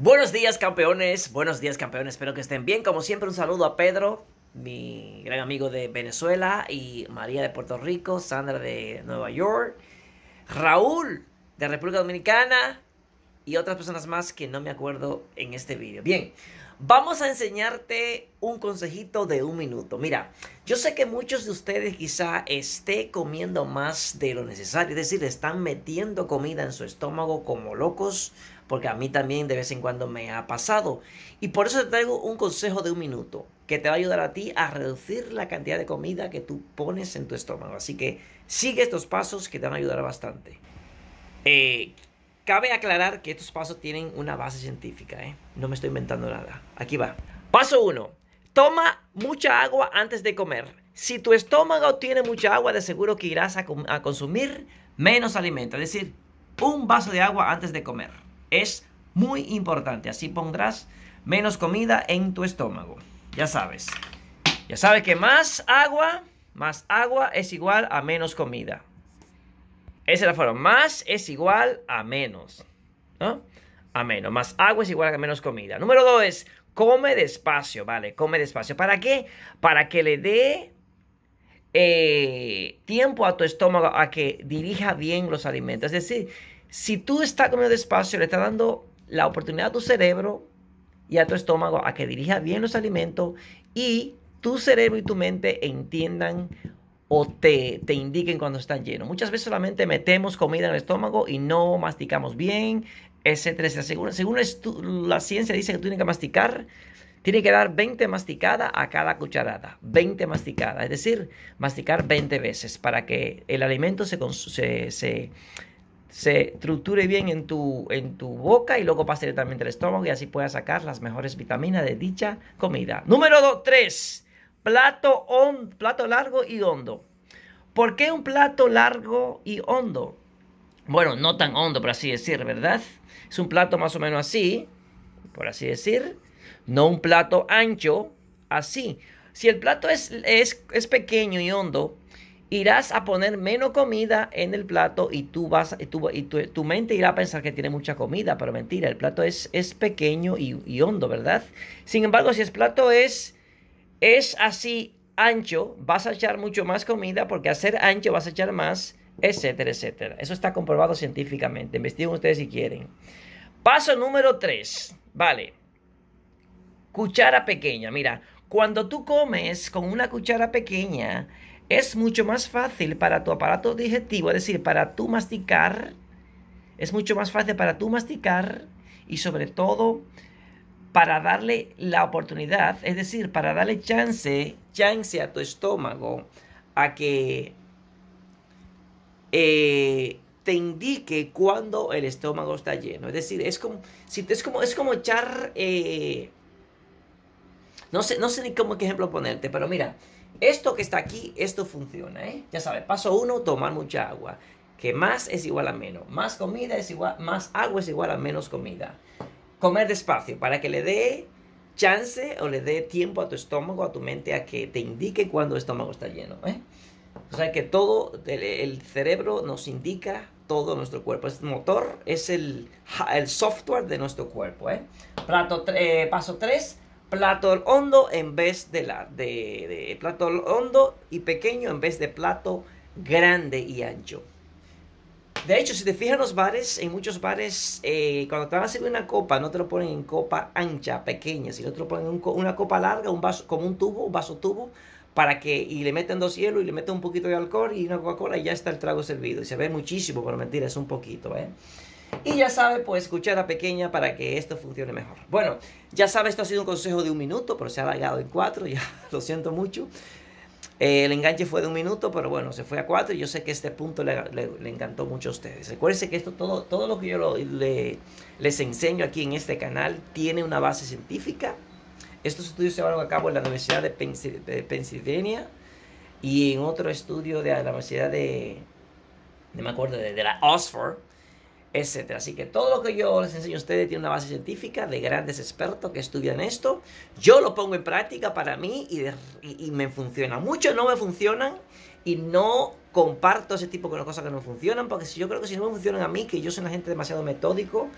Buenos días campeones, buenos días campeones, espero que estén bien. Como siempre un saludo a Pedro, mi gran amigo de Venezuela, y María de Puerto Rico, Sandra de Nueva York, Raúl de República Dominicana y otras personas más que no me acuerdo en este vídeo. Bien, Vamos a enseñarte un consejito de un minuto. Mira, yo sé que muchos de ustedes quizá esté comiendo más de lo necesario, es decir, están metiendo comida en su estómago como locos, porque a mí también de vez en cuando me ha pasado. Y por eso te traigo un consejo de un minuto que te va a ayudar a ti a reducir la cantidad de comida que tú pones en tu estómago. Así que sigue estos pasos que te van a ayudar bastante. Eh, Cabe aclarar que estos pasos tienen una base científica, ¿eh? no me estoy inventando nada. Aquí va. Paso 1. Toma mucha agua antes de comer. Si tu estómago tiene mucha agua, de seguro que irás a, consumir menos alimento. Es decir, un vaso de agua antes de comer. Es muy importante. Así pondrás menos comida en tu estómago. Ya sabes. Ya sabes que más agua, más agua es igual a menos comida. Esa es la forma. Más es igual a menos. ¿no? A menos. Más agua es igual a menos comida. Número dos es, come despacio, ¿vale? Come despacio. ¿Para qué? Para que le dé eh, tiempo a tu estómago a que dirija bien los alimentos. Es decir, si tú estás comiendo despacio, le estás dando la oportunidad a tu cerebro y a tu estómago a que dirija bien los alimentos y tu cerebro y tu mente entiendan o te, indiquen cuando están llenos. Muchas veces solamente metemos comida en el estómago y no masticamos bien, etcétera, Según, según la ciencia dice que tú tienes que masticar, tiene que dar 20 masticadas a cada cucharada, 20 masticadas, es decir, masticar 20 veces para que el alimento se, se, estructure bien en tu, en tu boca y luego pase directamente al estómago y así puedas sacar las mejores vitaminas de dicha comida. Número 3 plato, plato largo y hondo. ¿Por qué un plato largo y hondo? Bueno, no tan hondo, por así decir, ¿verdad? Es un plato más o menos así, por así decir. No un plato ancho, así. Si el plato es, es, pequeño y hondo, irás a poner menos comida en el plato y, tú vas, y tu, mente irá a pensar que tiene mucha comida, pero mentira, el plato es, es pequeño y, y hondo, ¿verdad? Sin embargo, si el plato es es así ancho, vas a echar mucho más comida porque al ser ancho vas a echar más, etcétera, etcétera. Eso está comprobado científicamente. Investiguen ustedes si quieren. Paso número 3. Vale. Cuchara pequeña. Mira, cuando tú comes con una cuchara pequeña, es mucho más fácil para tu aparato digestivo, es decir, para tú masticar. Es mucho más fácil para tú masticar y sobre todo para darle la oportunidad, es decir, para darle chance, chance a tu estómago a que eh, te indique cuando el estómago está lleno. Es decir, es como, si, es como, es como echar, eh, no, sé, no sé ni cómo qué ejemplo ponerte, pero mira, esto que está aquí, esto funciona, ¿eh? Ya sabes, paso uno, tomar mucha agua, que más es igual a menos, más comida es igual, más agua es igual a menos comida comer despacio para que le dé chance o le dé tiempo a tu estómago, a tu mente, a que te indique cuando el estómago está lleno. ¿eh? O sea que todo, el, cerebro nos indica todo nuestro cuerpo. Es motor, es el, el software de nuestro cuerpo. ¿eh? Plato, eh, paso 3, plato hondo en vez de, la, de, de plato hondo y pequeño en vez de plato grande y ancho. De hecho, si te fijas en los bares, en muchos bares, eh, cuando te van a servir una copa, no te lo ponen en copa ancha, pequeña, sino te lo ponen en una copa larga, un vaso, como un tubo, vaso tubo, para que, y le meten dos hielos y le meten un poquito de alcohol y una Coca-Cola y ya está el trago servido. Y se ve muchísimo, pero mentira, es un poquito, ¿eh? Y ya sabe, pues a pequeña para que esto funcione mejor. Bueno, ya sabe, esto ha sido un consejo de un minuto, pero se ha alargado en cuatro, ya lo siento mucho. Eh, el enganche fue de un minuto, pero bueno, se fue a cuatro y yo sé que este punto le, encantó mucho a ustedes. Recuerden que esto, todo, todo lo que yo les enseño aquí en este canal tiene una base científica. Estos estudios se llevaron a cabo en la Universidad de, de Pensilvania y en otro estudio de la Universidad de, no me acuerdo, de la Oxford etc. Así que todo lo que yo les enseño a ustedes tiene una base científica de grandes expertos que estudian esto. Yo lo pongo en práctica para mí y, me funciona. Muchos no me funcionan y no comparto ese tipo de cosas que no funcionan, porque si yo creo que si no me funcionan a mí, que yo soy una gente demasiado metódico,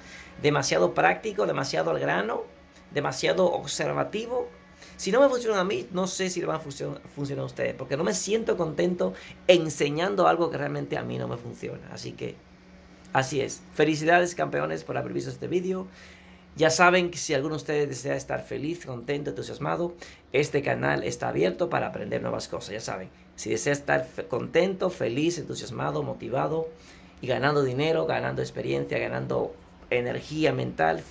demasiado práctico, demasiado al grano, demasiado observativo, si no me funcionan a mí, no sé si le van a funcionar a ustedes, porque no me siento contento enseñando algo que realmente a mí no me funciona. Así que Así es. Felicidades campeones por haber visto este vídeo. Ya saben que si alguno de ustedes desea estar feliz, contento, entusiasmado, este canal está abierto para aprender nuevas cosas. Ya saben, si desea estar contento, feliz, entusiasmado, motivado y ganando dinero, ganando experiencia, ganando energía mental,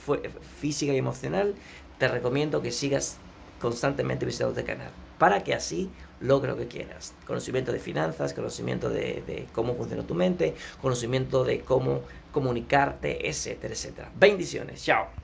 física y emocional, te recomiendo que sigas constantemente visitados de canal, para que así logres lo que quieras. Conocimiento de finanzas, conocimiento de, de, cómo funciona tu mente, conocimiento de cómo comunicarte, etcétera, etcétera. Bendiciones, chao.